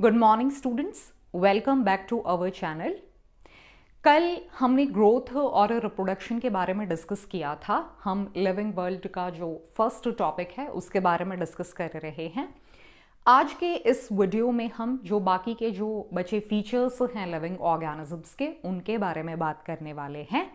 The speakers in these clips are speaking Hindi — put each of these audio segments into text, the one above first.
Good morning students welcome back to our channel कल हमने ग्रोथ और रिप्रोडक्शन के बारे में डिस्कस किया था हम लिविंग वर्ल्ड का जो फर्स्ट टॉपिक है उसके बारे में डिस्कस कर रहे हैं आज के इस वीडियो में हम जो बाकी के जो बचे फीचर्स हैं लिविंग ऑर्गेनिजम्स के उनके बारे में बात करने वाले हैं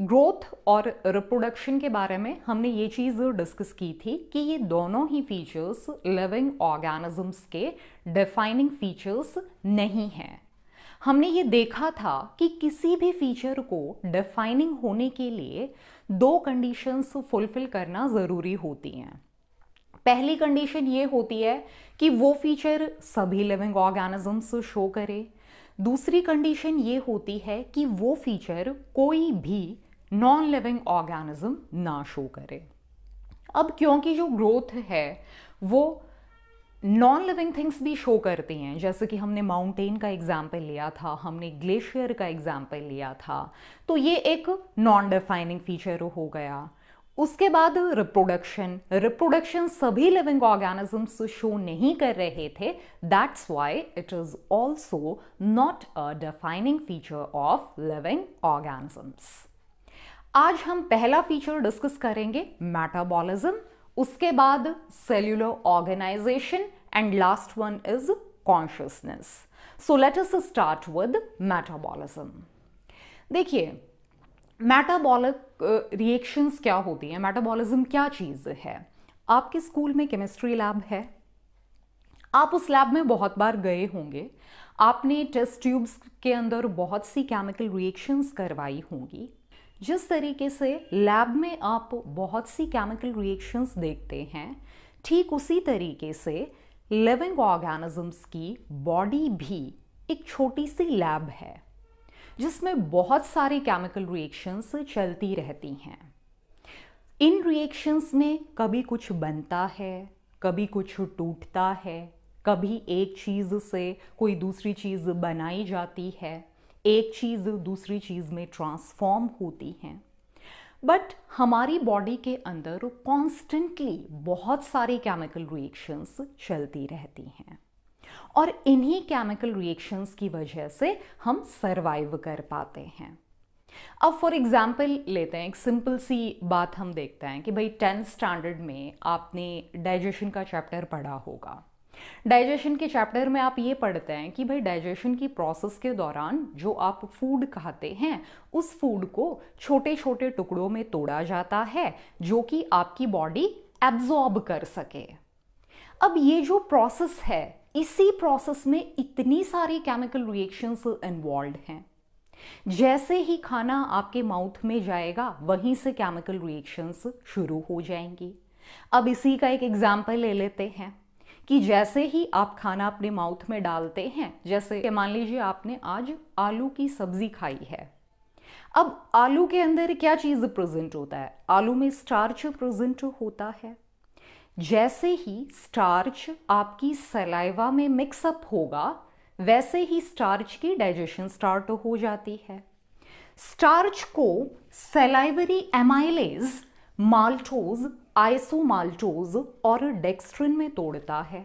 ग्रोथ और रिप्रोडक्शन के बारे में हमने ये चीज़ डिस्कस की थी कि ये दोनों ही फीचर्स लिविंग ऑर्गेनिजम्स के डिफाइनिंग फीचर्स नहीं हैं हमने ये देखा था कि किसी भी फीचर को डिफाइनिंग होने के लिए दो कंडीशंस फुलफिल करना ज़रूरी होती हैं पहली कंडीशन ये होती है कि वो फीचर सभी लिविंग ऑर्गेनिजम्स शो करे दूसरी कंडीशन ये होती है कि वो फीचर कोई भी नॉन लिविंग ऑर्गेनिज्म ना शो करे अब क्योंकि जो ग्रोथ है वो नॉन लिविंग थिंग्स भी शो करती हैं जैसे कि हमने माउंटेन का एग्जाम्पल लिया था हमने ग्लेशियर का एग्जाम्पल लिया था तो ये एक नॉन डिफाइनिंग फीचर हो गया उसके बाद रिप्रोडक्शन रिप्रोडक्शन सभी लिविंग ऑर्गेनिजम्स शो नहीं कर रहे थे that's why it is also not a defining feature of living organisms आज हम पहला फीचर डिस्कस करेंगे मेटाबॉलिज्म उसके बाद cellular organisation and last one is consciousness so let us start with metabolism देखिए मेटाबॉलिक रिएक्शंस uh, क्या होती हैं मेटाबॉलिज्म क्या चीज़ है आपके स्कूल में केमिस्ट्री लैब है आप उस लैब में बहुत बार गए होंगे आपने टेस्ट ट्यूब्स के अंदर बहुत सी केमिकल रिएक्शंस करवाई होंगी जिस तरीके से लैब में आप बहुत सी केमिकल रिएक्शंस देखते हैं ठीक उसी तरीके से लिविंग ऑर्गेनिजम्स की बॉडी भी एक छोटी सी लैब है जिसमें बहुत सारी केमिकल रिएक्शंस चलती रहती हैं इन रिएक्शंस में कभी कुछ बनता है कभी कुछ टूटता है कभी एक चीज़ से कोई दूसरी चीज़ बनाई जाती है एक चीज़ दूसरी चीज़ में ट्रांसफॉर्म होती हैं बट हमारी बॉडी के अंदर कॉन्स्टेंटली बहुत सारी केमिकल रिएक्शंस चलती रहती हैं और इन्हीं केमिकल रिएक्शंस की वजह से हम सरवाइव कर पाते हैं अब फॉर एग्जाम्पल लेते हैं एक सिंपल सी बात हम देखते हैं कि भाई टेंथ स्टैंडर्ड में आपने डाइजेशन का चैप्टर पढ़ा होगा डाइजेशन के चैप्टर में आप ये पढ़ते हैं कि भाई डाइजेशन की प्रोसेस के दौरान जो आप फूड खाते हैं उस फूड को छोटे छोटे टुकड़ों में तोड़ा जाता है जो कि आपकी बॉडी एब्जॉर्ब कर सके अब ये जो प्रोसेस है इसी प्रोसेस में इतनी सारी केमिकल रिएक्शंस इन्वॉल्व हैं जैसे ही खाना आपके माउथ में जाएगा वहीं से केमिकल रिएक्शंस शुरू हो जाएंगी अब इसी का एक एग्जाम्पल ले लेते हैं कि जैसे ही आप खाना अपने माउथ में डालते हैं जैसे मान लीजिए आपने आज आलू की सब्जी खाई है अब आलू के अंदर क्या चीज़ प्रेजेंट होता है आलू में स्टार्च प्रेजेंट होता है जैसे ही स्टार्च आपकी सलाइवा में मिक्सअप होगा वैसे ही स्टार्च की डाइजेशन स्टार्ट हो जाती है स्टार्च को सेलाइवरी एमाइलेज माल्टोज आइसोमाल्टोज और डेक्सट्रिन में तोड़ता है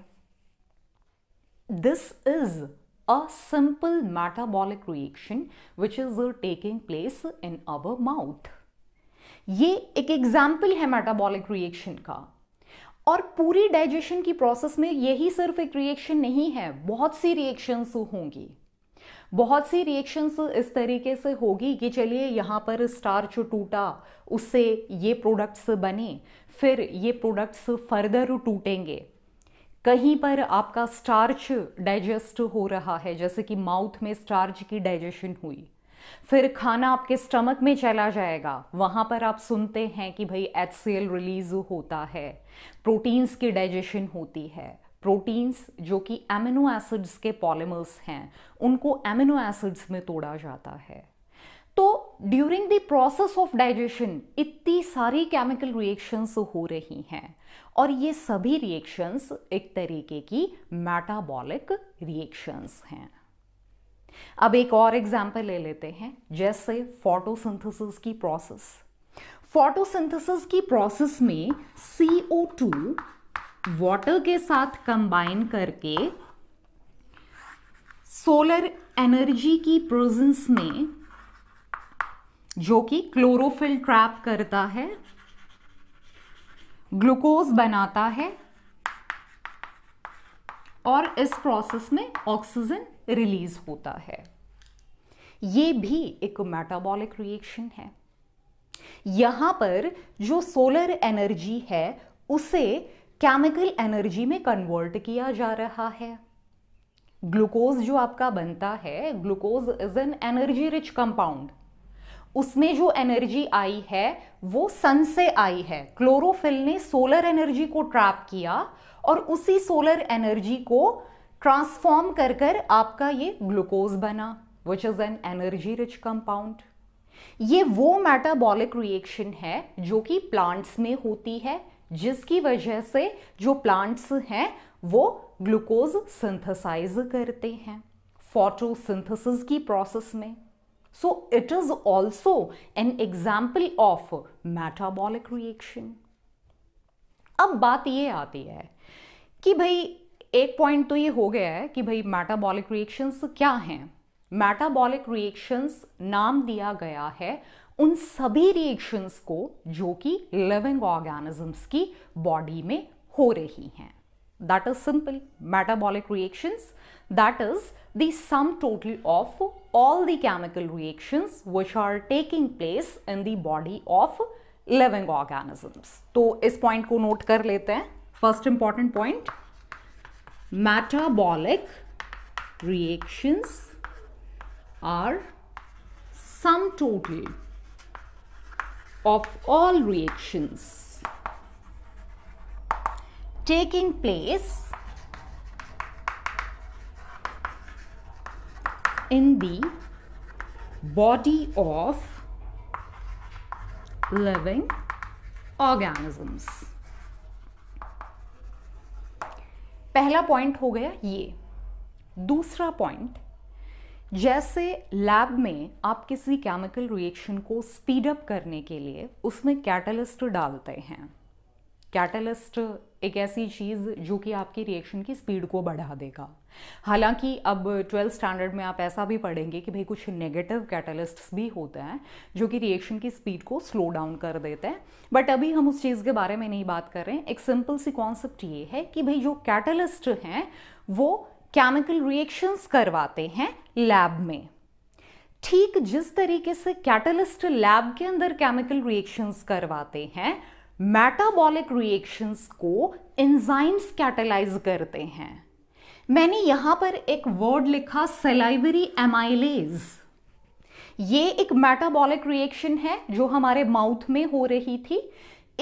this is a simple metabolic reaction which is taking place in our mouth ये एक एग्जाम्पल है मेटाबॉलिक रिएक्शन का और पूरी डाइजेशन की प्रोसेस में यही सिर्फ एक रिएक्शन नहीं है बहुत सी रिएक्शंस होंगी बहुत सी रिएक्शंस इस तरीके से होगी कि चलिए यहाँ पर स्टार्च टूटा उससे ये प्रोडक्ट्स बने फिर ये प्रोडक्ट्स फर्दर टूटेंगे कहीं पर आपका स्टार्च डाइजेस्ट हो रहा है जैसे कि माउथ में स्टार्च की डाइजेशन हुई फिर खाना आपके स्टमक में चला जाएगा वहाँ पर आप सुनते हैं कि भाई एच रिलीज़ होता है प्रोटीन्स की डाइजेशन होती है प्रोटीन्स जो कि एमिनो एसिड्स के पॉलीमर्स हैं उनको एमिनो एसिड्स में तोड़ा जाता है तो during the process of digestion इतनी सारी केमिकल रिएक्शंस हो रही हैं और ये सभी रिएक्शंस एक तरीके की मेटाबॉलिक रिएक्शंस हैं अब एक और एग्जाम्पल ले लेते हैं जैसे फोटोसिंथेसिस की प्रोसेस फोटोसिंथेसिस की प्रोसेस में टू वाटर के साथ कंबाइन करके सोलर एनर्जी की प्रोजेंस में जो कि क्लोरोफिल ट्रैप करता है ग्लूकोज बनाता है और इस प्रोसेस में ऑक्सीजन रिलीज होता है ये भी एक मेटाबॉलिक रिएक्शन है यहां पर जो सोलर एनर्जी है उसे केमिकल एनर्जी में कन्वर्ट किया जा रहा है ग्लूकोज जो आपका बनता है glucose is an energy rich compound उसमें जो एनर्जी आई है वो सन से आई है क्लोरोफिल ने सोलर एनर्जी को ट्रैप किया और उसी सोलर एनर्जी को ट्रांसफॉर्म कर कर आपका ये ग्लूकोज बना which is an energy rich compound ये वो मेटाबॉलिक रिएक्शन है जो कि प्लांट्स में होती है जिसकी वजह से जो प्लांट्स हैं वो ग्लूकोज सिंथेसाइज करते हैं फोटोसिंथेसिस की प्रोसेस में so it is also an example of metabolic reaction अब बात ये आती है कि भाई एक पॉइंट तो ये हो गया है कि भाई मेटाबॉलिक रिएक्शंस क्या हैं मेटाबॉलिक रिएक्शंस नाम दिया गया है उन सभी रिएक्शंस को जो कि लिविंग ऑर्गेनिजम्स की बॉडी में हो रही हैं that is simple metabolic reactions that is the sum total of all the chemical reactions which are taking place in the body of living organisms तो इस पॉइंट को नोट कर लेते हैं first important point metabolic reactions are sum total of all reactions taking place in the body of living organisms. पहला पॉइंट हो गया ये दूसरा पॉइंट जैसे लैब में आप किसी केमिकल रिएक्शन को स्पीड अप करने के लिए उसमें कैटलिस्ट डालते हैं कैटलिस्ट एक ऐसी चीज़ जो कि आपकी रिएक्शन की स्पीड को बढ़ा देगा हालांकि अब ट्वेल्थ स्टैंडर्ड में आप ऐसा भी पढ़ेंगे कि भाई कुछ नेगेटिव कैटलिस्ट्स भी होते हैं जो कि रिएक्शन की स्पीड को स्लो डाउन कर देते हैं बट अभी हम उस चीज़ के बारे में नहीं बात कर रहे हैं एक सिंपल सी कॉन्सेप्ट ये है कि भाई जो कैटलिस्ट हैं वो केमिकल रिएक्शंस करवाते हैं लैब में ठीक जिस तरीके से कैटलिस्ट लैब के अंदर केमिकल रिएक्शंस करवाते हैं मेटाबॉलिक रिएक्शंस को एंजाइम्स कैटलाइज करते हैं मैंने यहां पर एक वर्ड लिखा सेलाइवरी एमाइलेज ये एक मेटाबॉलिक रिएक्शन है जो हमारे माउथ में हो रही थी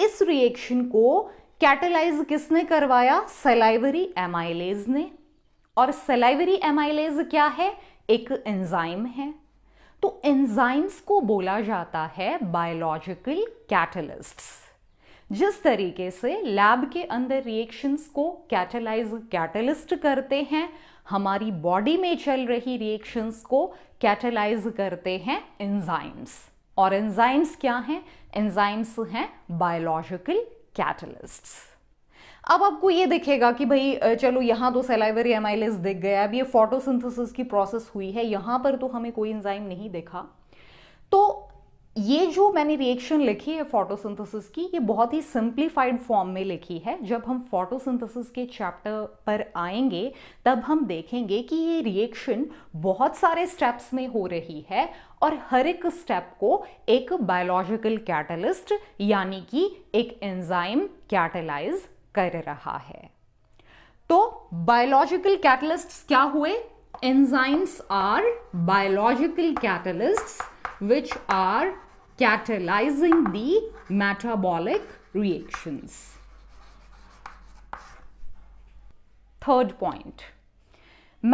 इस रिएक्शन को कैटलाइज किसने करवाया सेलाइवरी एमाइलेज ने और सेलाइवरी एमाइलेज क्या है एक एंजाइम है तो एंजाइम्स को बोला जाता है बायोलॉजिकल कैटलिस्ट्स जिस तरीके से लैब के अंदर रिएक्शंस को कैटलाइज कैटलिस्ट करते हैं हमारी बॉडी में चल रही रिएक्शंस को कैटलाइज करते हैं एंजाइम्स और एंजाइम्स क्या हैं एंजाइम्स हैं बायोलॉजिकल कैटलिस्ट्स अब आपको ये दिखेगा कि भाई चलो यहाँ तो सेलाइवरी एमाइलिस दिख गया अब ये फोटोसिंथेसिस की प्रोसेस हुई है यहाँ पर तो हमें कोई इंजाइम नहीं देखा तो ये जो मैंने रिएक्शन लिखी है फोटोसिंथेसिस की ये बहुत ही सिंप्लीफाइड फॉर्म में लिखी है जब हम फोटोसिंथेसिस के चैप्टर पर आएंगे तब हम देखेंगे कि ये रिएक्शन बहुत सारे स्टेप्स में हो रही है और हर एक स्टेप को एक बायोलॉजिकल कैटलिस्ट यानी कि एक एंजाइम कैटलाइज कर रहा है तो बायोलॉजिकल कैटलिस्ट क्या हुए enzymes are biological catalyst which are catalysing the metabolic reactions third point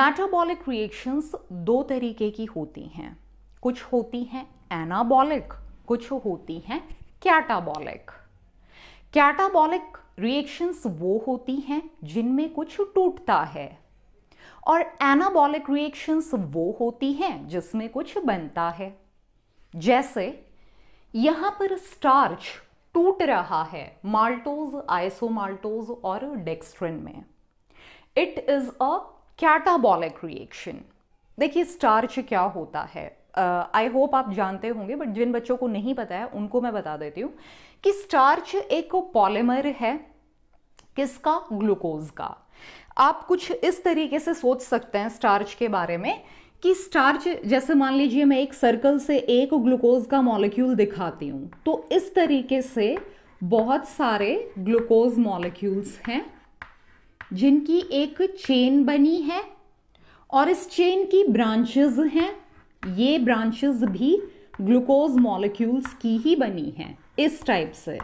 metabolic reactions दो तरीके की होती हैं कुछ होती हैं एनाबॉलिक कुछ होती हैं कैटाबॉलिक कैटाबॉलिक रिएक्शंस वो होती हैं जिनमें कुछ टूटता है और एनाबॉलिक रिएक्शंस वो होती हैं जिसमें कुछ बनता है जैसे यहां पर स्टार्च टूट रहा है माल्टोज आइसोमाल्टोज और डेक्स्ट्रिन में it is a catabolic reaction देखिए स्टार्च क्या होता है आई uh, होप आप जानते होंगे बट जिन बच्चों को नहीं पता है उनको मैं बता देती हूँ कि स्टार्च एक पॉलीमर है किसका ग्लूकोज का आप कुछ इस तरीके से सोच सकते हैं स्टार्च के बारे में कि स्टार्च जैसे मान लीजिए मैं एक सर्कल से एक ग्लूकोज का मॉलिक्यूल दिखाती हूं तो इस तरीके से बहुत सारे ग्लूकोज मॉलिक्यूल्स हैं जिनकी एक चेन बनी है और इस चेन की ब्रांचेस हैं ये ब्रांचेस भी ग्लूकोज मॉलिक्यूल्स की ही बनी है इस टाइप से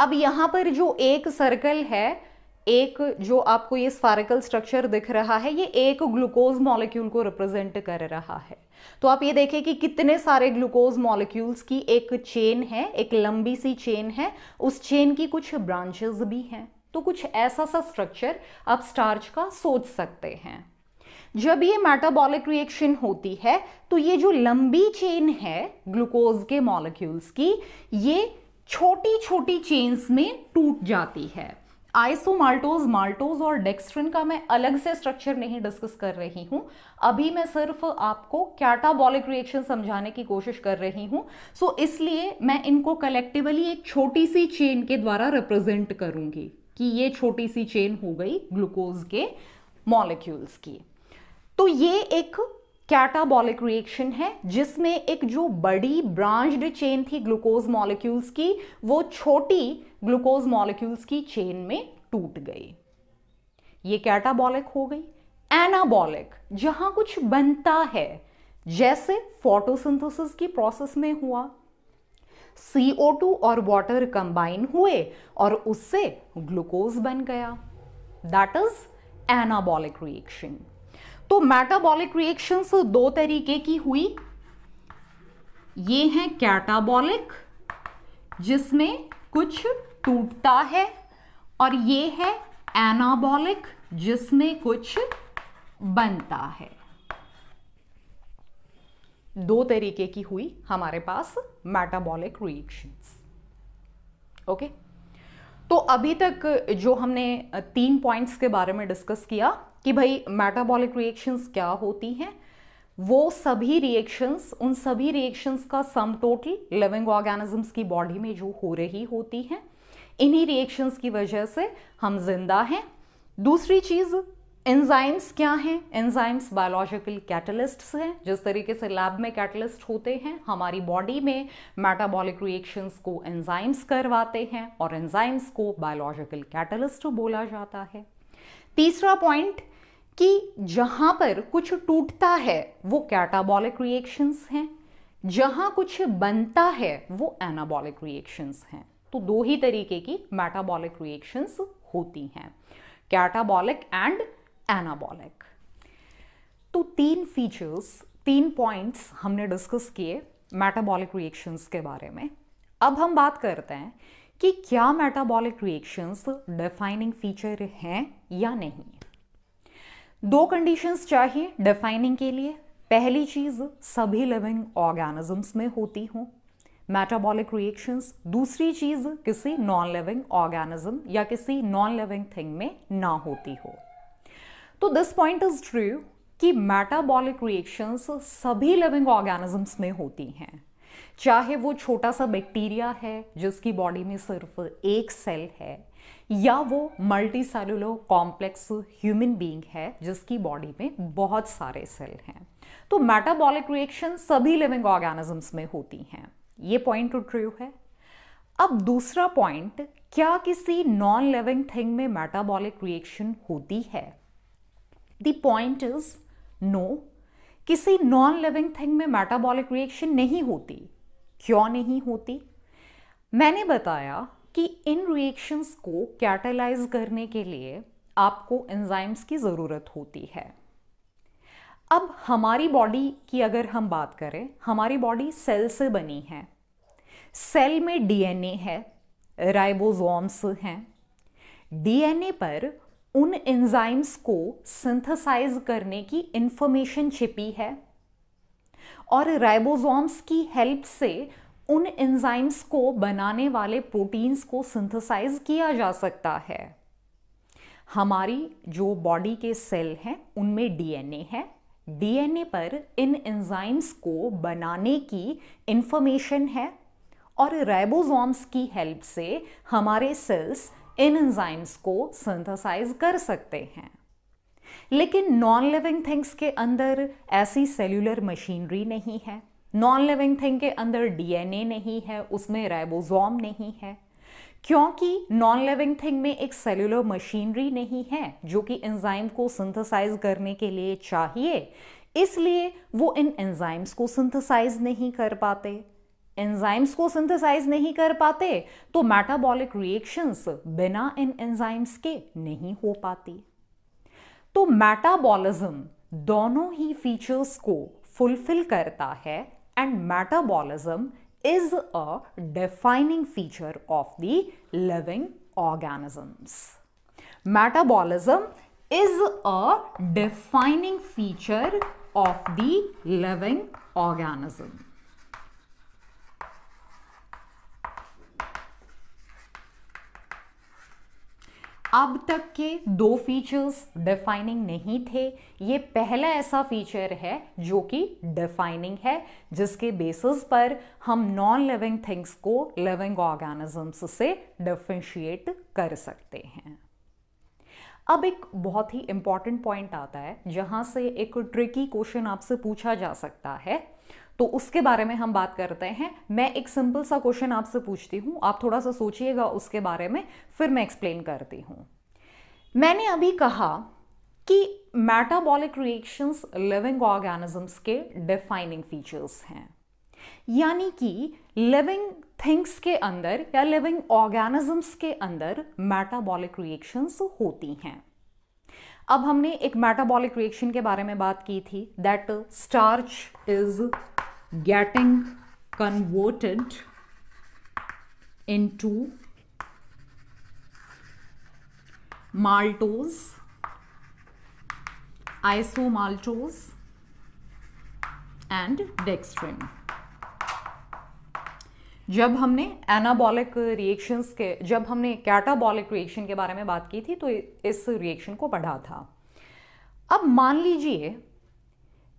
अब यहाँ पर जो एक सर्कल है एक जो आपको ये स्फेरिकल स्ट्रक्चर दिख रहा है ये एक ग्लूकोज मॉलिक्यूल को रिप्रेजेंट कर रहा है तो आप ये देखें कि कितने सारे ग्लूकोज मॉलिक्यूल्स की एक चेन है एक लंबी सी चेन है उस चेन की कुछ ब्रांचेस भी हैं तो कुछ ऐसा सा स्ट्रक्चर आप स्टार्च का सोच सकते हैं जब ये मेटाबॉलिक रिएक्शन होती है तो ये जो लंबी चेन है ग्लूकोज के मॉलिक्यूल्स की ये छोटी छोटी चेन्स में टूट जाती है आइसोमाल्टोज माल्टोज और डेक्सट्रिन का मैं अलग से स्ट्रक्चर नहीं डिस्कस कर रही हूँ अभी मैं सिर्फ आपको कैटाबॉलिक रिएक्शन समझाने की कोशिश कर रही हूँ सो so, इसलिए मैं इनको कलेक्टिवली एक छोटी सी चेन के द्वारा रिप्रेजेंट करूँगी कि ये छोटी सी चेन हो गई ग्लूकोज के मॉलिक्यूल्स की तो ये एक कैटाबॉलिक रिएक्शन है जिसमें एक जो बड़ी ब्रांच्ड चेन थी ग्लूकोज मॉलिक्यूल्स की वो छोटी ग्लूकोज मॉलिक्यूल्स की चेन में टूट गई ये कैटाबॉलिक हो गई एनाबॉलिक जहां कुछ बनता है जैसे फोटोसिंथेसिस की प्रोसेस में हुआ CO2 और वाटर कंबाइन हुए और उससे ग्लूकोज बन गया दैट इज एनाबॉलिक रिएक्शन तो मेटाबॉलिक रिएक्शंस दो तरीके की हुई ये हैं कैटाबॉलिक जिसमें कुछ टूटता है और ये है एनाबॉलिक जिसमें कुछ बनता है दो तरीके की हुई हमारे पास मेटाबॉलिक रिएक्शंस ओके तो अभी तक जो हमने तीन पॉइंट्स के बारे में डिस्कस किया कि भाई मेटाबॉलिक रिएक्शंस क्या होती हैं वो सभी रिएक्शंस उन सभी रिएक्शंस का सम टोटल लिविंग ऑर्गेनिजम्स की बॉडी में जो हो रही होती हैं इन्हीं रिएक्शंस की वजह से हम जिंदा हैं दूसरी चीज़ एंजाइम्स क्या हैं एंजाइम्स बायोलॉजिकल कैटलिस्ट्स हैं जिस तरीके से लैब में कैटलिस्ट होते हैं हमारी बॉडी में मेटाबॉलिक रिएक्शंस को एंजाइम्स करवाते हैं और एंजाइम्स को बायोलॉजिकल कैटलिस्ट बोला जाता है तीसरा पॉइंट कि जहाँ पर कुछ टूटता है वो कैटाबॉलिक रिएक्शंस हैं जहाँ कुछ बनता है वो एनाबॉलिक रिएक्शंस हैं तो दो ही तरीके की मेटाबॉलिक रिएक्शंस होती हैं कैटाबॉलिक एंड एनाबॉलिक तो तीन फीचर्स तीन पॉइंट्स हमने डिस्कस किए मेटाबॉलिक रिएक्शंस के बारे में अब हम बात करते हैं कि क्या मेटाबॉलिक रिएक्शंस डिफाइनिंग फीचर हैं या नहीं दो कंडीशंस चाहिए डिफाइनिंग के लिए पहली चीज़ सभी लिविंग ऑर्गेनिजम्स में होती हों मेटाबॉलिक रिएक्शंस दूसरी चीज़ किसी नॉन लिविंग ऑर्गेनिज्म या किसी नॉन लिविंग थिंग में ना होती हो तो दिस पॉइंट इज ट्रू कि मेटाबॉलिक रिएक्शंस सभी लिविंग ऑर्गेनिजम्स में होती हैं चाहे वो छोटा सा बैक्टीरिया है जिसकी बॉडी में सिर्फ एक सेल है या वो multi cellular complex human being है जिसकी बॉडी में बहुत सारे सेल हैं तो मेटाबॉलिक रिएक्शन सभी लिविंग ऑर्गेनिजम्स में होती हैं ये पॉइंट उठ ट्रू है अब दूसरा पॉइंट क्या किसी नॉन लिविंग थिंग में मेटाबॉलिक रिएक्शन होती है द पॉइंट इज नो किसी नॉन लिविंग थिंग में मेटाबॉलिक रिएक्शन नहीं होती क्यों नहीं होती मैंने बताया कि इन रिएक्शंस को कैटलाइज करने के लिए आपको एंजाइम्स की ज़रूरत होती है अब हमारी बॉडी की अगर हम बात करें हमारी बॉडी सेल से बनी है सेल में डीएनए है राइबोसोम्स हैं डीएनए पर उन एंजाइम्स को सिंथेसाइज करने की इंफॉर्मेशन छिपी है और राइबोसोम्स की हेल्प से उन एंजाइम्स को बनाने वाले प्रोटीन्स को सिंथेसाइज किया जा सकता है हमारी जो बॉडी के सेल हैं उनमें डीएनए है डीएनए पर इन एंजाइम्स को बनाने की इंफॉर्मेशन है और राइबोसोम्स की हेल्प से हमारे सेल्स इन एंजाइम्स को सिंथेसाइज कर सकते हैं लेकिन नॉन लिविंग थिंग्स के अंदर ऐसी सेल्यूलर मशीनरी नहीं है नॉन लिविंग थिंग के अंदर डीएनए नहीं है उसमें राइबोसोम नहीं है क्योंकि नॉन लिविंग थिंग में एक सेलुलर मशीनरी नहीं है जो कि एंजाइम को सिंथेसाइज करने के लिए चाहिए इसलिए वो इन एंजाइम्स को सिंथेसाइज नहीं कर पाते एंजाइम्स को सिंथेसाइज नहीं कर पाते तो मेटाबॉलिक रिएक्शंस बिना इन एंजाइम्स के नहीं हो पाती तो मेटाबॉलिज्म दोनों ही फीचर्स को फुलफिल करता है and metabolism is a defining feature of the living organisms. Metabolism is a defining feature of the living organism. अब तक के दो फीचर्स डिफाइनिंग नहीं थे ये पहला ऐसा फीचर है जो कि डिफाइनिंग है जिसके बेसिस पर हम नॉन लिविंग थिंग्स को लिविंग ऑर्गेनिजम्स से डिफ्रेंशिएट कर सकते हैं अब एक बहुत ही इंपॉर्टेंट पॉइंट आता है जहाँ से एक ट्रिकी क्वेश्चन आपसे पूछा जा सकता है तो उसके बारे में हम बात करते हैं मैं एक सिंपल सा क्वेश्चन आपसे पूछती हूँ आप थोड़ा सा सोचिएगा उसके बारे में फिर मैं एक्सप्लेन करती हूँ मैंने अभी कहा कि मेटाबॉलिक रिएक्शंस लिविंग ऑर्गेनिजम्स के डिफाइनिंग फीचर्स हैं यानी कि लिविंग थिंग्स के अंदर या लिविंग ऑर्गेनिजम्स के अंदर मेटाबॉलिक रिएक्शंस होती हैं अब हमने एक मेटाबॉलिक रिएक्शन के बारे में बात की थी that starch is getting converted into maltose, isomaltose and dextrin जब हमने एनाबॉलिक रिएक्शंस के जब हमने कैटाबॉलिक रिएक्शन के बारे में बात की थी तो इस रिएक्शन को पढ़ा था अब मान लीजिए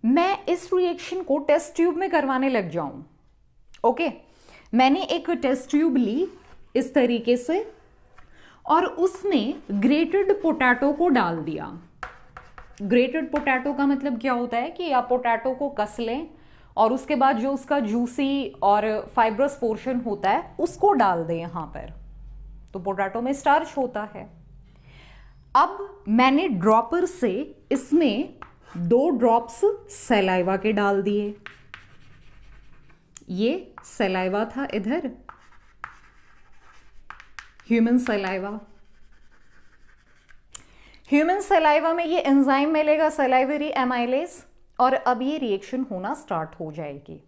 मैं इस रिएक्शन को टेस्ट ट्यूब में करवाने लग जाऊं ओके okay? मैंने एक टेस्ट ट्यूब ली इस तरीके से और उसमें ग्रेटेड पोटैटो को डाल दिया ग्रेटेड पोटैटो का मतलब क्या होता है कि आप पोटैटो को कस लें और उसके बाद जो उसका जूसी और फाइब्रस पोर्शन होता है उसको डाल दें यहां पर तो पोटैटो में स्टार्च होता है अब मैंने ड्रॉपर से इसमें दो ड्रॉप्स सेलाइवा के डाल दिए ये सेलाइवा था इधर ह्यूमन सेलाइवा ह्यूमन सेलाइवा में ये एंजाइम मिलेगा सेलाइवरी एमाइलेस और अब ये रिएक्शन होना स्टार्ट हो जाएगी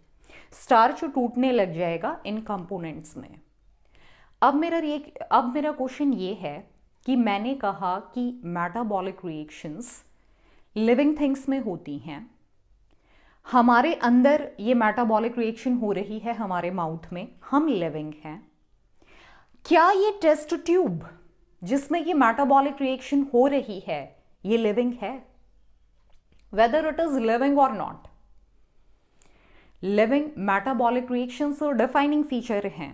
स्टार्च टूटने लग जाएगा इन कंपोनेंट्स में अब मेरा रिएक अब मेरा क्वेश्चन ये है कि मैंने कहा कि मेटाबॉलिक रिएक्शंस लिविंग थिंग्स में होती हैं हमारे अंदर ये मेटाबॉलिक रिएक्शन हो रही है हमारे माउथ में हम लिविंग हैं क्या ये टेस्ट ट्यूब जिसमें ये मेटाबॉलिक रिएक्शन हो रही है ये लिविंग है वेदर इट इज लिविंग और नॉट लिविंग मेटाबॉलिक रिएक्शन और डिफाइनिंग फीचर हैं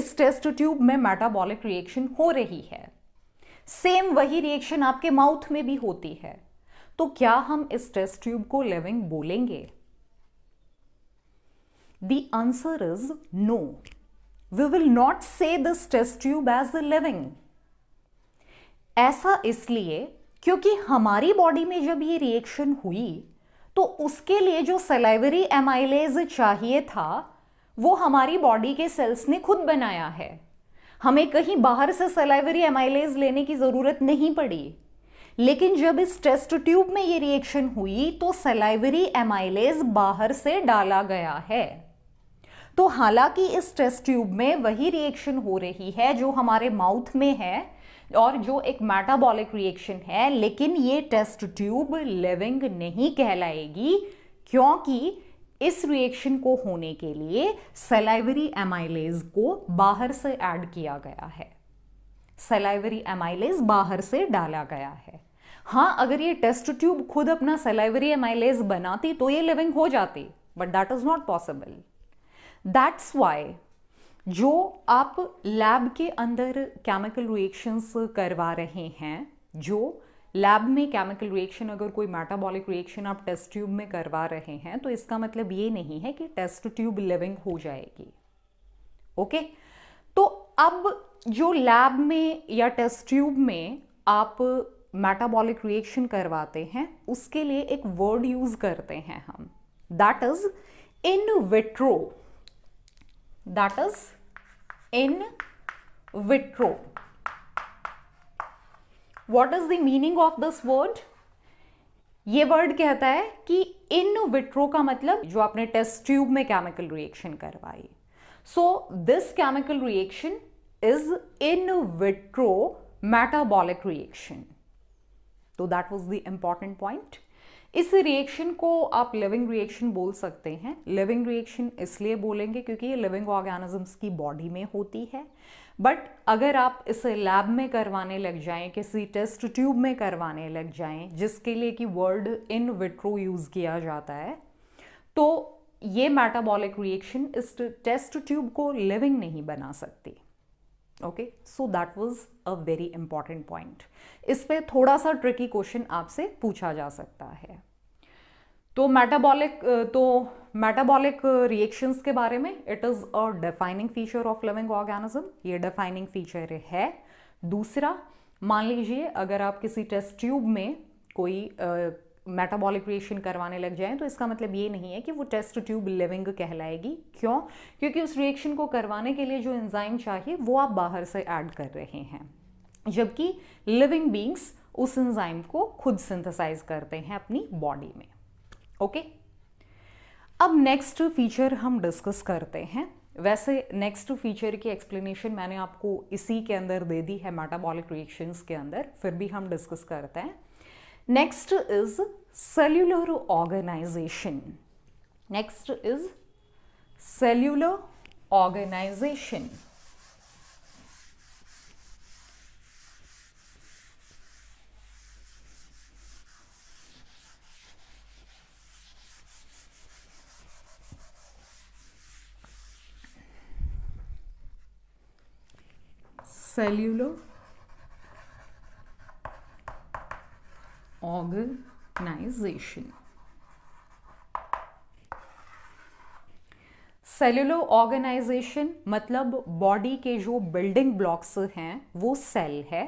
इस टेस्ट ट्यूब में मेटाबॉलिक रिएक्शन हो रही है सेम वही रिएक्शन आपके माउथ में भी होती है तो क्या हम इस टेस्ट ट्यूब को लिविंग बोलेंगे the answer is no we will not say this test tube as a living ऐसा इसलिए क्योंकि हमारी बॉडी में जब ये रिएक्शन हुई तो उसके लिए जो सेलाइवरी एमाइलेज चाहिए था वो हमारी बॉडी के सेल्स ने खुद बनाया है हमें कहीं बाहर से सेलाइवरी एमाइलेज लेने की ज़रूरत नहीं पड़ी लेकिन जब इस टेस्ट ट्यूब में ये रिएक्शन हुई तो सलाइवरी एमाइलेज बाहर से डाला गया है तो हालांकि इस टेस्ट ट्यूब में वही रिएक्शन हो रही है जो हमारे माउथ में है और जो एक मेटाबॉलिक रिएक्शन है लेकिन ये टेस्ट ट्यूब लिविंग नहीं कहलाएगी क्योंकि इस रिएक्शन को होने के लिए सेलाइवरी एमाइलेज को बाहर से ऐड किया गया है सेलाइवरी एमाइलेज बाहर से डाला गया है हाँ अगर ये टेस्ट ट्यूब खुद अपना सेलाइवरी एमाइलेज बनाती तो ये लिविंग हो जाती but that is not possible that's why जो आप लैब के अंदर केमिकल रिएक्शंस करवा रहे हैं जो लैब में केमिकल रिएक्शन अगर कोई मेटाबॉलिक रिएक्शन आप टेस्ट ट्यूब में करवा रहे हैं तो इसका मतलब ये नहीं है कि टेस्ट ट्यूब लिविंग हो जाएगी ओके okay? तो अब जो लैब में या टेस्ट ट्यूब में आप मेटाबॉलिक रिएक्शन करवाते हैं उसके लिए एक वर्ड यूज करते हैं हम that is in vitro that is in vitro what is the meaning of this word ये वर्ड कहता है कि इन विट्रो का मतलब जो आपने टेस्ट ट्यूब में केमिकल रिएक्शन करवाई so this chemical reaction is in vitro metabolic reaction तो that was the important point इस रिएक्शन को आप लिविंग रिएक्शन बोल सकते हैं लिविंग रिएक्शन इसलिए बोलेंगे क्योंकि ये लिविंग ऑर्गेनिजम्स की बॉडी में होती है बट अगर आप इसे लैब में करवाने लग जाएं किसी टेस्ट ट्यूब में करवाने लग जाएं जिसके लिए कि वर्ड इन विट्रो यूज़ किया जाता है तो ये मेटाबॉलिक रिएक्शन इस टेस्ट ट्यूब को लिविंग नहीं बना सकती okay so that was a very important point इस पर थोड़ा सा ट्रिकी क्वेश्चन आपसे पूछा जा सकता है तो मेटाबॉलिक तो मेटाबॉलिक रिएक्शंस के बारे में it is a defining feature of living organism ये डिफाइनिंग फीचर है दूसरा मान लीजिए अगर आप किसी टेस्ट ट्यूब में कोई uh, मेटाबॉलिक रिएक्शन करवाने लग जाएं तो इसका मतलब ये नहीं है कि वो टेस्ट ट्यूब लिविंग कहलाएगी क्यों क्योंकि उस रिएक्शन को करवाने के लिए जो एंजाइम चाहिए वो आप बाहर से ऐड कर रहे हैं जबकि लिविंग बींग्स उस एंजाइम को खुद सिंथेसाइज करते हैं अपनी बॉडी में ओके अब नेक्स्ट फीचर हम डिस्कस करते हैं वैसे नेक्स्ट फीचर की एक्सप्लेनेशन मैंने आपको इसी के अंदर दे दी है मेटाबॉलिक रिएक्शंस के अंदर फिर भी हम डिस्कस करते हैं Next is cellular organization. Next is cellular organization. Cellular organization. Cellular organisation मतलब बॉडी के जो बिल्डिंग ब्लॉक्स हैं वो सेल है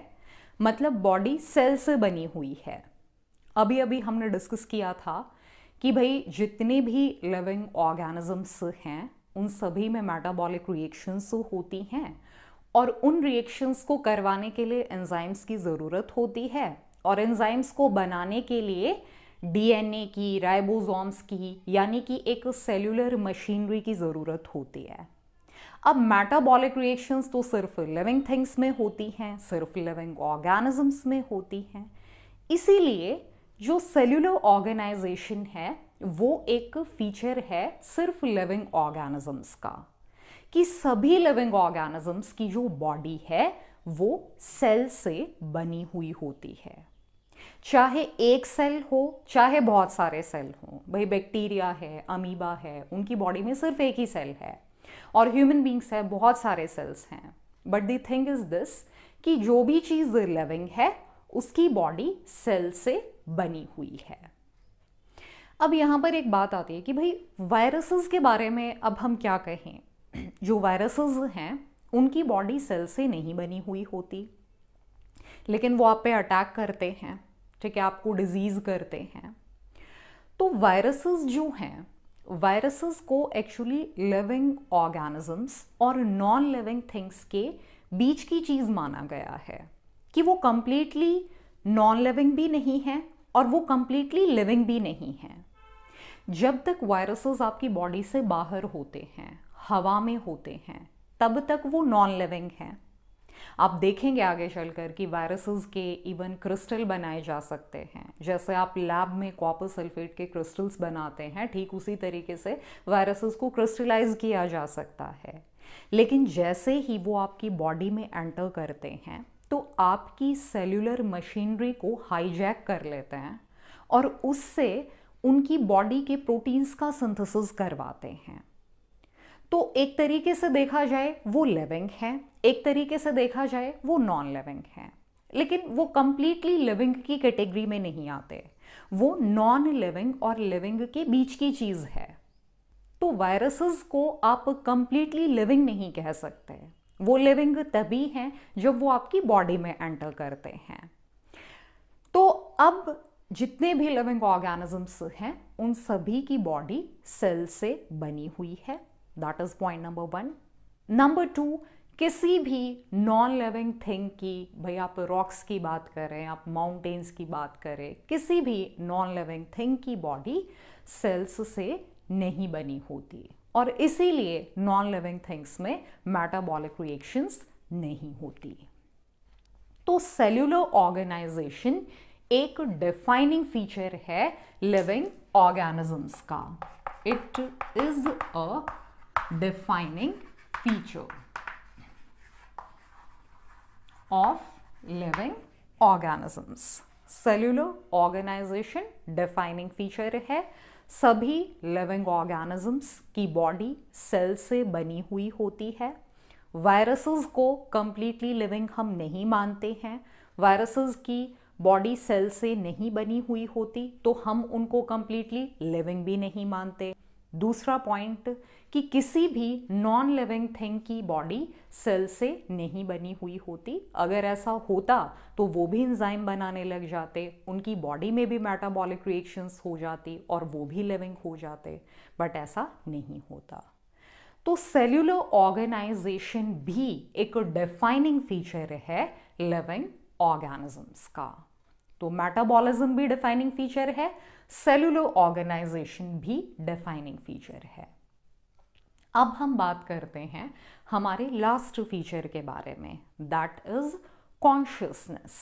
मतलब बॉडी सेल से बनी हुई है अभी अभी हमने डिस्कस किया था कि भाई जितने भी लिविंग ऑर्गेनिजम्स हैं उन सभी में मेटाबॉलिक रिएक्शंस होती हैं और उन रिएक्शंस को करवाने के लिए एंजाइम्स की ज़रूरत होती है और एंजाइम्स को बनाने के लिए डीएनए की राइबोसोम्स की यानी कि एक सेलुलर मशीनरी की ज़रूरत होती है अब मेटाबॉलिक रिएक्शंस तो सिर्फ लिविंग थिंग्स में होती हैं सिर्फ लिविंग ऑर्गेनिजम्स में होती हैं इसीलिए जो सेलुलर ऑर्गेनाइजेशन है वो एक फीचर है सिर्फ लिविंग ऑर्गेनिजम्स का कि सभी लिविंग ऑर्गेनिजम्स की जो बॉडी है वो सेल से बनी हुई होती है चाहे एक सेल हो चाहे बहुत सारे सेल हों भाई बैक्टीरिया है अमीबा है उनकी बॉडी में सिर्फ एक ही सेल है और ह्यूमन बींग्स है बहुत सारे सेल्स हैं but the thing is this कि जो भी चीज़ लिविंग है उसकी बॉडी सेल से बनी हुई है अब यहाँ पर एक बात आती है कि भाई वायरसेस के बारे में अब हम क्या कहें जो वायरसेस हैं उनकी बॉडी सेल से नहीं बनी हुई होती लेकिन वो आप पे अटैक करते हैं ठीक है आपको डिजीज़ करते हैं तो वायरसेस जो हैं वायरसेस को एक्चुअली लिविंग ऑर्गेनिजम्स और नॉन लिविंग थिंग्स के बीच की चीज़ माना गया है कि वो कम्प्लीटली नॉन लिविंग भी नहीं है और वो कम्प्लीटली लिविंग भी नहीं है जब तक वायरसेस आपकी बॉडी से बाहर होते हैं हवा में होते हैं तब तक वो नॉन लिविंग हैं आप देखेंगे आगे चलकर कि वायरसेस के इवन क्रिस्टल बनाए जा सकते हैं जैसे आप लैब में कॉपर सल्फेट के क्रिस्टल्स बनाते हैं ठीक उसी तरीके से वायरसेस को क्रिस्टलाइज किया जा सकता है लेकिन जैसे ही वो आपकी बॉडी में एंटर करते हैं तो आपकी सेल्यूलर मशीनरी को हाईजैक कर लेते हैं और उससे उनकी बॉडी के प्रोटीन्स का सिंथेसिस करवाते हैं तो एक तरीके से देखा जाए वो लिविंग है एक तरीके से देखा जाए वो नॉन लिविंग है लेकिन वो कम्प्लीटली लिविंग की कैटेगरी में नहीं आते वो नॉन लिविंग और लिविंग के बीच की चीज़ है तो वायरसेस को आप कम्प्लीटली लिविंग नहीं कह सकते वो लिविंग तभी हैं जब वो आपकी बॉडी में एंटर करते हैं तो अब जितने भी लिविंग ऑर्गेनिजम्स हैं उन सभी की बॉडी सेल से बनी हुई है that is point number one number two किसी भी नॉन लिविंग थिंग की भाई आप रॉक्स की बात करें आप माउंटेन्स की बात करें किसी भी नॉन लिविंग थिंग की बॉडी सेल्स से नहीं बनी होती और इसीलिए नॉन लिविंग थिंग्स में मेटाबॉलिक रिएक्शंस नहीं होती तो सेल्यूलर ऑर्गेनाइजेशन एक डिफाइनिंग फीचर है लिविंग ऑर्गेनिजम्स का it is a defining feature of living organisms. Cellular organisation defining feature है सभी लिविंग ऑर्गेनिजम्स की बॉडी cell से बनी हुई होती है वायरसेस को completely लिविंग हम नहीं मानते हैं वायरसेस की बॉडी सेल से नहीं बनी हुई होती तो हम उनको कंप्लीटली लिविंग भी नहीं मानते दूसरा पॉइंट कि किसी भी नॉन लिविंग थिंग की बॉडी सेल से नहीं बनी हुई होती अगर ऐसा होता तो वो भी इंजाइम बनाने लग जाते उनकी बॉडी में भी मेटाबॉलिक रिएक्शंस हो जाती और वो भी लिविंग हो जाते बट ऐसा नहीं होता तो सेल्यूलर ऑर्गेनाइजेशन भी एक डिफाइनिंग फीचर है लिविंग ऑर्गेनिजम्स का तो मेटाबॉलिज्म भी डिफाइनिंग फीचर है सेलुलर ऑर्गेनाइजेशन भी डिफाइनिंग फीचर है अब हम बात करते हैं हमारे लास्ट फीचर के बारे में दैट इज कॉन्शियसनेस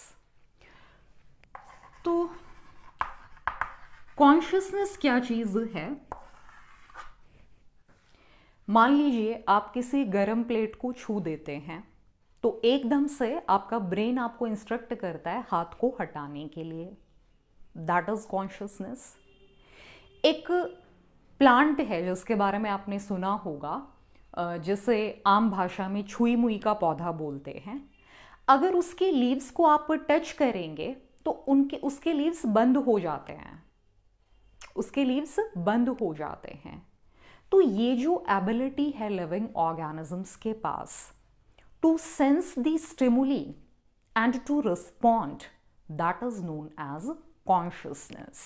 तो कॉन्शियसनेस क्या चीज है मान लीजिए आप किसी गर्म प्लेट को छू देते हैं तो एकदम से आपका ब्रेन आपको इंस्ट्रक्ट करता है हाथ को हटाने के लिए दैट इज कॉन्शियसनेस एक प्लांट है जिसके बारे में आपने सुना होगा जिसे आम भाषा में छुई मुई का पौधा बोलते हैं अगर उसके लीव्स को आप टच करेंगे तो उनके उसके लीव्स बंद हो जाते हैं उसके लीव्स बंद हो जाते हैं तो ये जो एबिलिटी है लिविंग ऑर्गेनिजम्स के पास to sense the stimuli and to respond that is known as consciousness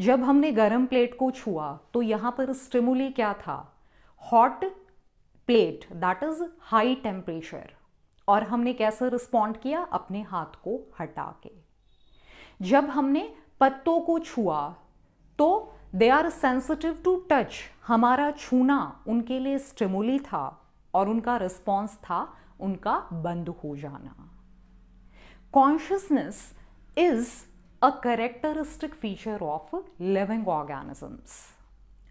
जब हमने गर्म प्लेट को छुआ तो यहां पर स्टिमुली क्या था hot plate that is high temperature और हमने कैसे रिस्पॉन्ड किया अपने हाथ को हटा के जब हमने पत्तों को छुआ तो they are sensitive to touch हमारा छूना उनके लिए स्टिमुली था और उनका रिस्पॉन्स था उनका बंद हो जाना consciousness is a characteristic feature of living organisms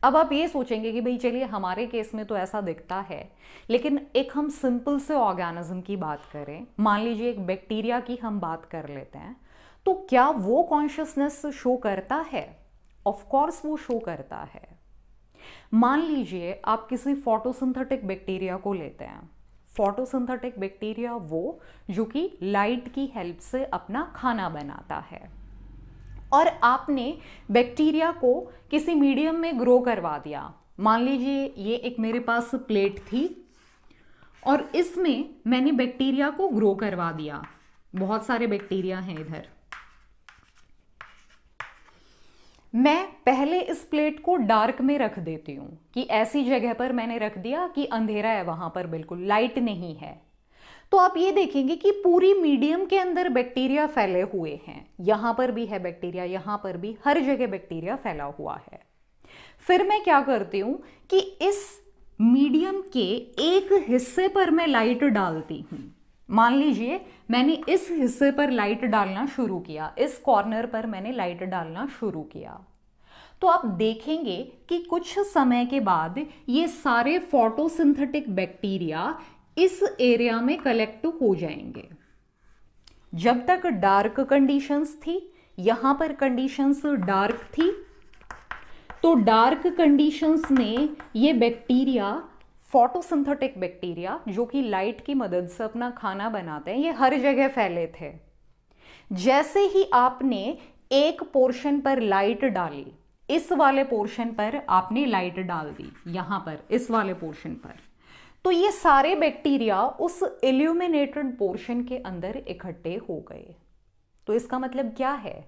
अब आप ये सोचेंगे कि भाई चलिए हमारे केस में तो ऐसा दिखता है लेकिन एक हम सिंपल से ऑर्गेनिज्म की बात करें मान लीजिए एक बैक्टीरिया की हम बात कर लेते हैं तो क्या वो कॉन्शियसनेस शो करता है ऑफकोर्स वो शो करता है मान लीजिए आप किसी फोटोसिंथेटिक बैक्टीरिया को लेते हैं फोटोसिंथेटिक बैक्टीरिया वो जो कि लाइट की हेल्प से अपना खाना बनाता है और आपने बैक्टीरिया को किसी मीडियम में ग्रो करवा दिया मान लीजिए ये एक मेरे पास प्लेट थी और इसमें मैंने बैक्टीरिया को ग्रो करवा दिया बहुत सारे बैक्टीरिया हैं इधर मैं पहले इस प्लेट को डार्क में रख देती हूँ कि ऐसी जगह पर मैंने रख दिया कि अंधेरा है वहाँ पर बिल्कुल लाइट नहीं है तो आप ये देखेंगे कि पूरी मीडियम के अंदर बैक्टीरिया फैले हुए हैं यहाँ पर भी है बैक्टीरिया यहाँ पर भी हर जगह बैक्टीरिया फैला हुआ है फिर मैं क्या करती हूँ कि इस मीडियम के एक हिस्से पर मैं लाइट डालती हूँ मान लीजिए मैंने इस हिस्से पर लाइट डालना शुरू किया इस कॉर्नर पर मैंने लाइट डालना शुरू किया तो आप देखेंगे कि कुछ समय के बाद ये सारे फोटोसिंथेटिक बैक्टीरिया इस एरिया में कलेक्ट हो जाएंगे जब तक डार्क कंडीशंस थी यहां पर कंडीशंस डार्क थी तो डार्क कंडीशंस में ये बैक्टीरिया फोटोसिंथेटिक बैक्टीरिया जो कि लाइट की मदद से अपना खाना बनाते हैं ये हर जगह फैले थे जैसे ही आपने एक पोर्शन पर लाइट डाली इस वाले पोर्शन पर आपने लाइट डाल दी यहां पर इस वाले पोर्शन पर तो ये सारे बैक्टीरिया उस इल्यूमिनेटेड पोर्शन के अंदर इकट्ठे हो गए तो इसका मतलब क्या है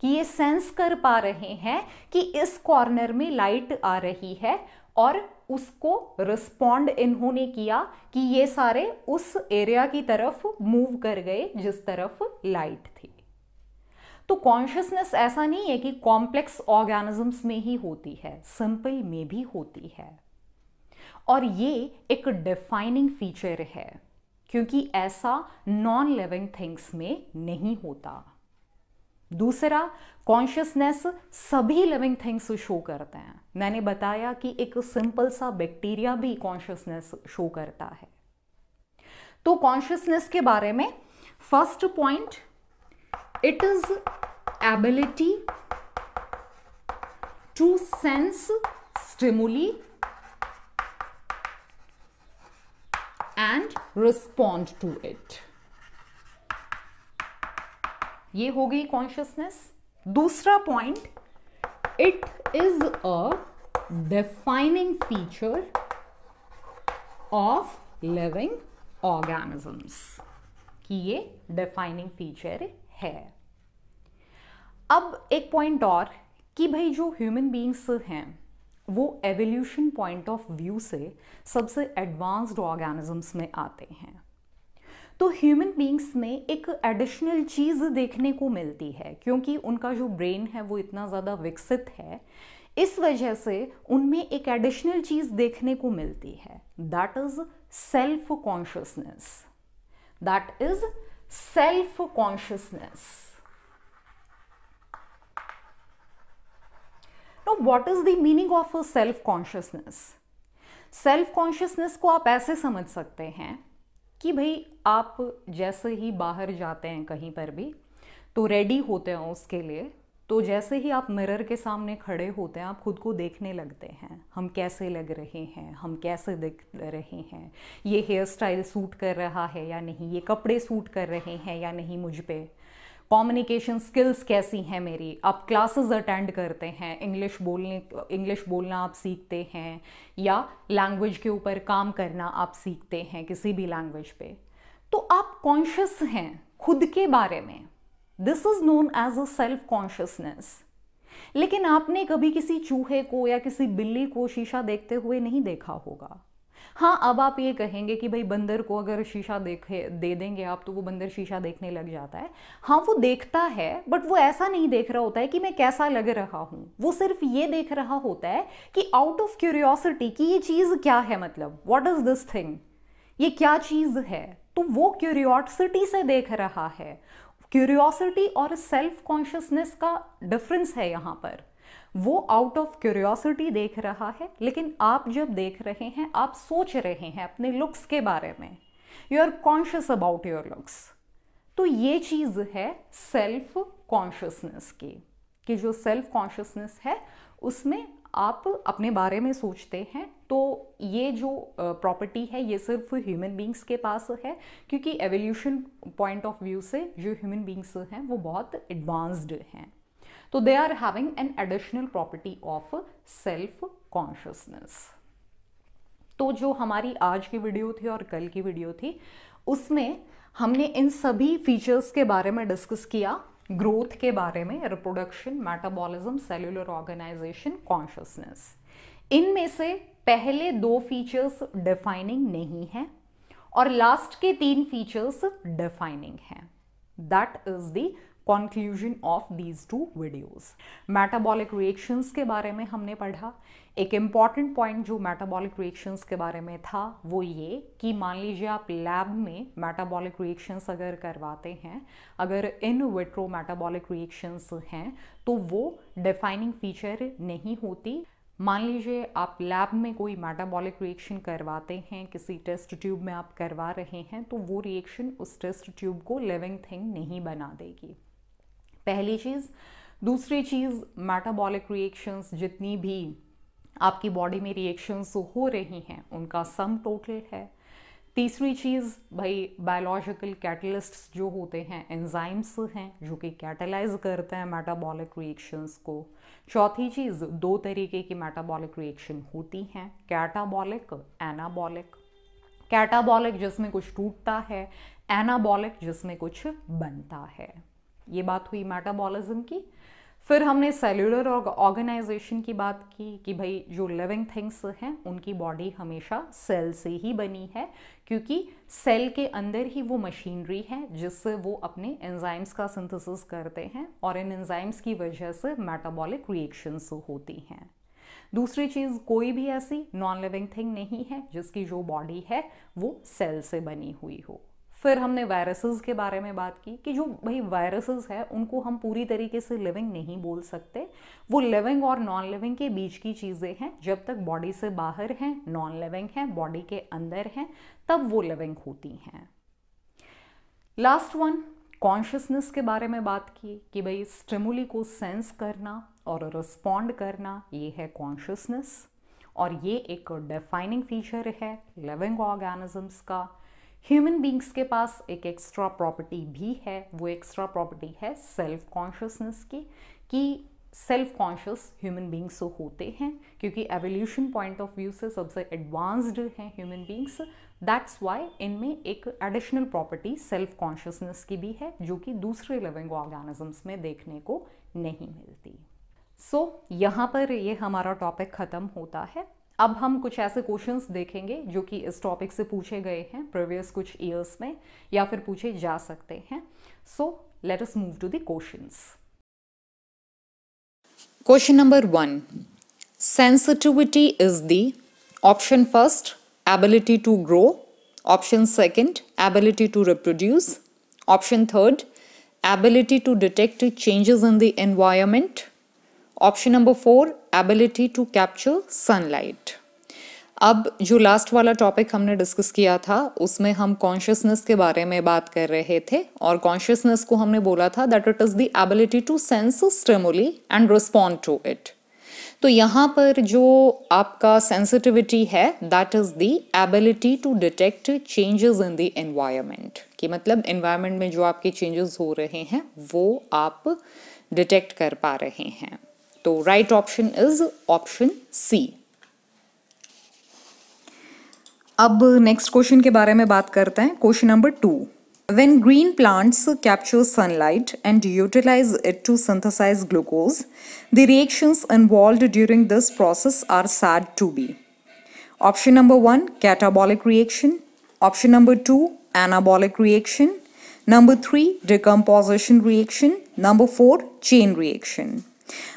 कि ये सेंस कर पा रहे हैं कि इस कॉर्नर में लाइट आ रही है और उसको रिस्पॉन्ड इन्होंने किया कि ये सारे उस एरिया की तरफ मूव कर गए जिस तरफ लाइट थी तो कॉन्शियसनेस ऐसा नहीं है कि कॉम्प्लेक्स ऑर्गेनिजम्स में ही होती है सिंपल में भी होती है और ये एक डिफाइनिंग फीचर है क्योंकि ऐसा नॉन लिविंग थिंग्स में नहीं होता दूसरा कॉन्शियसनेस सभी लिविंग थिंग्स शो करते हैं मैंने बताया कि एक सिंपल सा बैक्टीरिया भी कॉन्शियसनेस शो करता है तो कॉन्शियसनेस के बारे में first point it is ability to sense stimuli and respond to it ये हो गई कॉन्शियसनेस दूसरा point it is a defining feature of living organisms की ये डिफाइनिंग फीचर है अब एक पॉइंट और कि भाई जो ह्यूमन बींग्स हैं वो एवोल्यूशन पॉइंट ऑफ व्यू से सबसे एडवांस्ड ऑर्गेनिजम्स में आते हैं तो ह्यूमन बींग्स में एक एडिशनल चीज़ देखने को मिलती है क्योंकि उनका जो ब्रेन है वो इतना ज़्यादा विकसित है इस वजह से उनमें एक एडिशनल चीज़ देखने को मिलती है that is self consciousness that is self consciousness no what is the meaning of self consciousness self consciousness को आप ऐसे समझ सकते हैं कि भाई आप जैसे ही बाहर जाते हैं कहीं पर भी तो रेडी होते हैं उसके लिए तो जैसे ही आप मिरर के सामने खड़े होते हैं आप खुद को देखने लगते हैं हम कैसे लग रहे हैं हम कैसे दिख रहे हैं ये हेयर स्टाइल सूट कर रहा है या नहीं ये कपड़े सूट कर रहे हैं या नहीं मुझ पर कम्युनिकेशन स्किल्स कैसी हैं मेरी आप क्लासेस अटेंड करते हैं इंग्लिश बोलने इंग्लिश बोलना आप सीखते हैं या लैंग्वेज के ऊपर काम करना आप सीखते हैं किसी भी लैंग्वेज पे तो आप कॉन्शियस हैं खुद के बारे में this is known as a self consciousness लेकिन आपने कभी किसी चूहे को या किसी बिल्ली को शीशा देखते हुए नहीं देखा होगा हाँ अब आप ये कहेंगे कि भाई बंदर को अगर शीशा देखे दे देंगे आप तो वो बंदर शीशा देखने लग जाता है हाँ वो देखता है बट वो ऐसा नहीं देख रहा होता है कि मैं कैसा लग रहा हूँ वो सिर्फ ये देख रहा होता है कि आउट ऑफ क्यूरियोसिटी कि ये चीज़ क्या है मतलब वॉट इज़ दिस थिंग ये क्या चीज़ है तो वो क्यूरियोसिटी से देख रहा है क्यूरियोसिटी और सेल्फ कॉन्शियसनेस का डिफरेंस है यहाँ पर वो आउट ऑफ क्यूरियोसिटी देख रहा है लेकिन आप जब देख रहे हैं आप सोच रहे हैं अपने लुक्स के बारे में you are conscious about your looks तो ये चीज़ है सेल्फ कॉन्शियसनेस की कि जो सेल्फ कॉन्शियसनेस है उसमें आप अपने बारे में सोचते हैं तो ये जो प्रॉपर्टी है ये सिर्फ ह्यूमन बींग्स के पास है क्योंकि एवोल्यूशन पॉइंट ऑफ व्यू से जो ह्यूमन बींग्स हैं वो बहुत एडवांस्ड हैं तो they are having an additional property of self consciousness तो जो हमारी आज की वीडियो थी और कल की वीडियो थी उसमें हमने इन सभी फीचर्स के बारे में डिस्कस किया ग्रोथ के बारे में reproduction metabolism cellular organisation consciousness इनमें से पहले दो फीचर्स डिफाइनिंग नहीं है और लास्ट के तीन फीचर्स डिफाइनिंग हैं that is the conclusion of these two videos metabolic reactions के बारे में हमने पढ़ा एक इम्पॉर्टेंट पॉइंट जो मेटाबॉलिक रिएक्शंस के बारे में था वो ये कि मान लीजिए आप लैब में मेटाबॉलिक रिएक्शंस अगर करवाते हैं अगर इन विट्रो मेटाबॉलिक रिएक्शंस हैं तो वो डिफाइनिंग फीचर नहीं होती मान लीजिए आप लैब में कोई मेटाबॉलिक रिएक्शन करवाते हैं किसी टेस्ट ट्यूब में आप करवा रहे हैं तो वो रिएक्शन उस टेस्ट ट्यूब को लिविंग थिंग नहीं बना देगी पहली चीज़ दूसरी चीज़ मेटाबॉलिक रिएक्शंस जितनी भी आपकी बॉडी में रिएक्शंस हो रही हैं उनका सम टोटल है तीसरी चीज़ भाई बायोलॉजिकल कैटलिस्ट्स जो होते हैं एंजाइम्स हैं जो कि कैटलाइज करते हैं मेटाबॉलिक रिएक्शंस को चौथी चीज़ दो तरीके की मेटाबॉलिक रिएक्शन होती हैं कैटाबॉलिक एनाबॉलिक कैटाबॉलिक जिसमें कुछ टूटता है एनाबॉलिक जिसमें कुछ बनता है ये बात हुई मेटाबॉलिज्म की फिर हमने सेलुलर ऑर्गेनाइजेशन की बात की कि भाई जो लिविंग थिंग्स हैं उनकी बॉडी हमेशा सेल से ही बनी है क्योंकि सेल के अंदर ही वो मशीनरी है जिससे वो अपने एंजाइम्स का सिंथेसिस करते हैं और इन एंजाइम्स की वजह से मेटाबॉलिक रिएक्शंस होती हैं दूसरी चीज़ कोई भी ऐसी नॉन लिविंग थिंग नहीं है जिसकी जो बॉडी है वो सेल से बनी हुई हो फिर हमने वायरसेस के बारे में बात की कि जो भाई वायरसेस है उनको हम पूरी तरीके से लिविंग नहीं बोल सकते वो लिविंग और नॉन लिविंग के बीच की चीज़ें हैं जब तक बॉडी से बाहर हैं नॉन लिविंग हैं बॉडी के अंदर हैं तब वो लिविंग होती हैं लास्ट वन कॉन्शियसनेस के बारे में बात की कि भाई स्टिमुली को सेंस करना और रिस्पॉन्ड करना ये है कॉन्शियसनेस और ये एक डिफाइनिंग फीचर है लिविंग ऑर्गेनिजम्स का ह्यूमन बींग्स के पास एक एक्स्ट्रा प्रॉपर्टी भी है वो एक्स्ट्रा प्रॉपर्टी है सेल्फ कॉन्शियसनेस की कि सेल्फ कॉन्शियस ह्यूमन बींग्स होते हैं क्योंकि एवोल्यूशन पॉइंट ऑफ व्यू से सबसे एडवांस्ड हैं ह्यूमन बींग्स दैट्स वाई इनमें एक एडिशनल प्रॉपर्टी सेल्फ कॉन्शियसनेस की भी है जो कि दूसरे लिविंग ऑर्गेनिजम्स में देखने को नहीं मिलती सो so, यहाँ पर ये हमारा टॉपिक ख़त्म होता है अब हम कुछ ऐसे क्वेश्चंस देखेंगे जो कि इस टॉपिक से पूछे गए हैं प्रीवियस कुछ ईयर्स में या फिर पूछे जा सकते हैं so let us move to the questions question number one sensitivity is the option first ability to grow option second ability to reproduce option third ability to detect changes in the environment option number four ability to capture sunlight अब जो लास्ट वाला टॉपिक हमने डिस्कस किया था उसमें हम कॉन्शियसनेस के बारे में बात कर रहे थे और कॉन्शियसनेस को हमने बोला था that it is the ability to sense stimuli and respond to it तो यहाँ पर जो आपका सेंसिटिविटी है that is the ability to detect changes in the environment कि मतलब एनवायरमेंट में जो आपके चेंजेस हो रहे हैं वो आप डिटेक्ट कर पा रहे हैं तो right option is option C अब नेक्स्ट क्वेश्चन के बारे में बात करते हैं question number two when green plants capture sunlight and utilise it to synthesise glucose the reaction involve during this process are said to be option number one catabolic reaction option number two anabolic reaction number three decomposition reaction number four chain reaction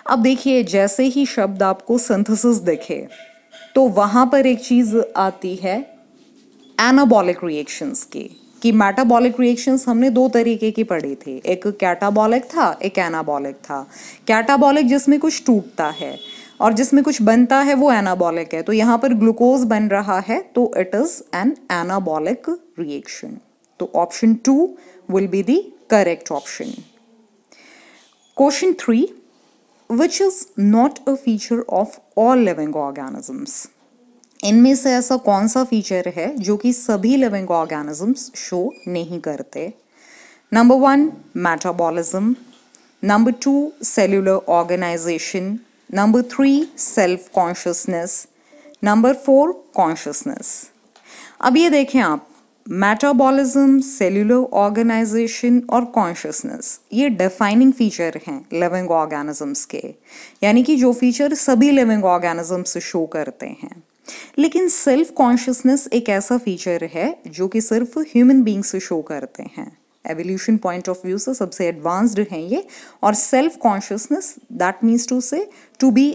अब देखिए जैसे ही शब्द आपको सिंथेसिस दिखे तो वहां पर एक चीज़ आती है एनाबॉलिक रिएक्शंस की कि मेटाबॉलिक रिएक्शंस हमने दो तरीके की पढ़ी थी एक कैटाबॉलिक था एक एनाबॉलिक था कैटाबॉलिक जिसमें कुछ टूटता है और जिसमें कुछ बनता है वो एनाबॉलिक है तो यहाँ पर ग्लूकोज बन रहा है तो it is an anabolic reaction तो option two will be the correct option question three which is not a feature of all living organisms. इनमें से ऐसा कौन सा फीचर है जो कि सभी लिविंग ऑर्गेनिजम्स शो नहीं करते number one metabolism number two cellular organisation number three self consciousness number four consciousness अब ये देखें आप मेटाबॉलिज्म सेल्यूलर ऑर्गेनाइजेशन और कॉन्शियसनेस ये डिफाइनिंग फीचर हैं लिविंग ऑर्गेनिजम्स के यानी कि जो फीचर सभी लिविंग ऑर्गेनिजम्स शो करते हैं लेकिन सेल्फ कॉन्शियसनेस एक ऐसा फीचर है जो कि सिर्फ ह्यूमन बींग्स शो करते हैं एवोल्यूशन पॉइंट ऑफ व्यू से सबसे एडवांस्ड हैं ये और self consciousness that means to say to be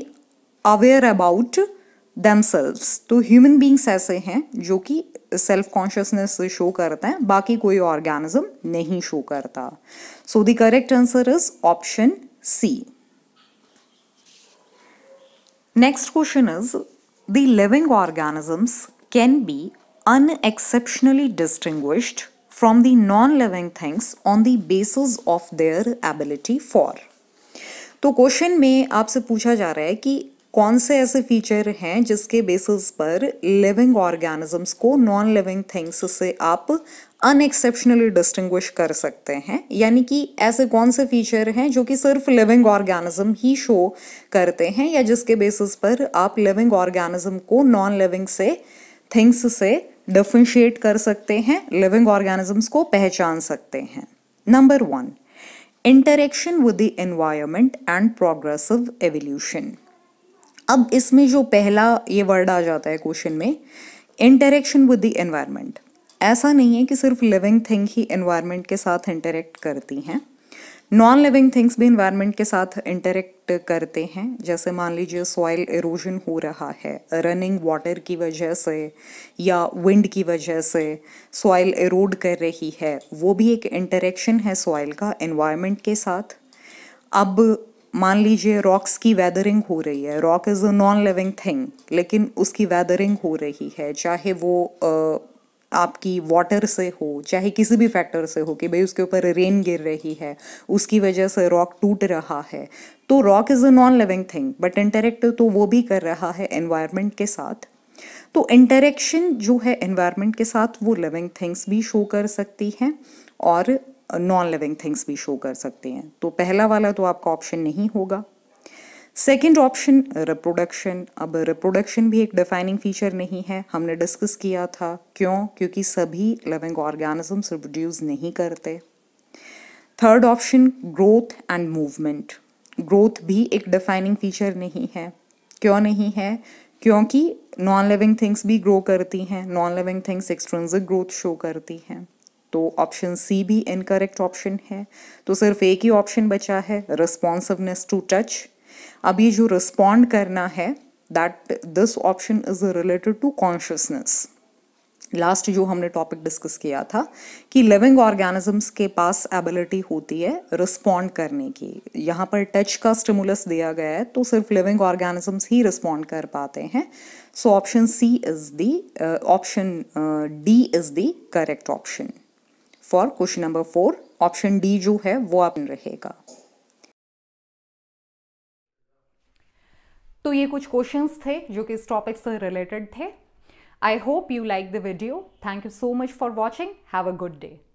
aware about self तो ह्यूमन बींग्स ऐसे हैं जो कि सेल्फ कॉन्शियसनेस शो करते हैं बाकी कोई ऑर्गेनिज्म नहीं शो करता so the correct answer is option C next question is the living organisms can be unexceptionally distinguished from the non living things on the basis of their ability for तो क्वेश्चन में आपसे पूछा जा रहा है कि कौन से ऐसे फीचर हैं जिसके बेसिस पर लिविंग ऑर्गेनिजम्स को नॉन लिविंग थिंग्स से आप अनएक्सेप्शनली डिस्टिंग्विश कर सकते हैं यानी कि ऐसे कौन से फीचर हैं जो कि सिर्फ लिविंग ऑर्गेनिज्म ही शो करते हैं या जिसके बेसिस पर आप लिविंग ऑर्गेनिज्म को नॉन लिविंग से थिंग्स से डिफ्रेंशिएट कर सकते हैं लिविंग ऑर्गेनिजम्स को पहचान सकते हैं number one interaction with the environment and progressive evolution अब इसमें जो पहला ये वर्ड आ जाता है क्वेश्चन में इंटरेक्शन विद द एनवायरनमेंट ऐसा नहीं है कि सिर्फ लिविंग थिंग ही एनवायरनमेंट के साथ इंटरेक्ट करती हैं नॉन लिविंग थिंग्स भी इन्वायरमेंट के साथ इंटरेक्ट करते हैं जैसे मान लीजिए सॉइल इरोजन हो रहा है रनिंग वाटर की वजह से या विंड की वजह से सॉइल इरोड कर रही है वो भी एक इंटरेक्शन है सॉइल का इन्वायरमेंट के साथ अब मान लीजिए रॉक्स की वेदरिंग हो रही है rock is a non living thing लेकिन उसकी वेदरिंग हो रही है चाहे वो आपकी वाटर से हो चाहे किसी भी फैक्टर से हो कि भाई उसके ऊपर रेन गिर रही है उसकी वजह से रॉक टूट रहा है तो rock is a non living thing but interact तो वो भी कर रहा है एनवायरमेंट के साथ तो इंटरेक्शन जो है एनवायरमेंट के साथ वो लिविंग थिंग्स भी शो कर सकती हैं और नॉन लिविंग थिंग्स भी शो कर सकते हैं तो पहला वाला तो आपका ऑप्शन नहीं होगा सेकेंड ऑप्शन रिप्रोडक्शन अब रिप्रोडक्शन भी एक डिफाइनिंग फीचर नहीं है हमने डिस्कस किया था क्यों क्योंकि सभी लिविंग ऑर्गेनिजम्स रिप्रोड्यूस नहीं करते third option growth and movement growth भी एक डिफाइनिंग फीचर नहीं है क्यों नहीं है क्योंकि नॉन लिविंग थिंग्स भी ग्रो करती हैं non living things extrinsic growth show करती हैं तो ऑप्शन सी भी इनकरेक्ट ऑप्शन है तो सिर्फ एक ही ऑप्शन बचा है रिस्पॉन्सिवनेस टू टच अभी जो रिस्पॉन्ड करना है that this option is related to consciousness last जो हमने टॉपिक डिस्कस किया था कि लिविंग ऑर्गेनिजम्स के पास एबिलिटी होती है रिस्पॉन्ड करने की यहाँ पर टच का स्टिमुलस दिया गया है तो सिर्फ लिविंग ऑर्गेनिजम्स ही रिस्पॉन्ड कर पाते हैं so option C is the option D is the correct option for question number four option D जो है वो आप रहेगा तो ये कुछ क्वेश्चंस थे जो कि इस टॉपिक से रिलेटेड थे I hope you like the video thank you so much for watching have a good day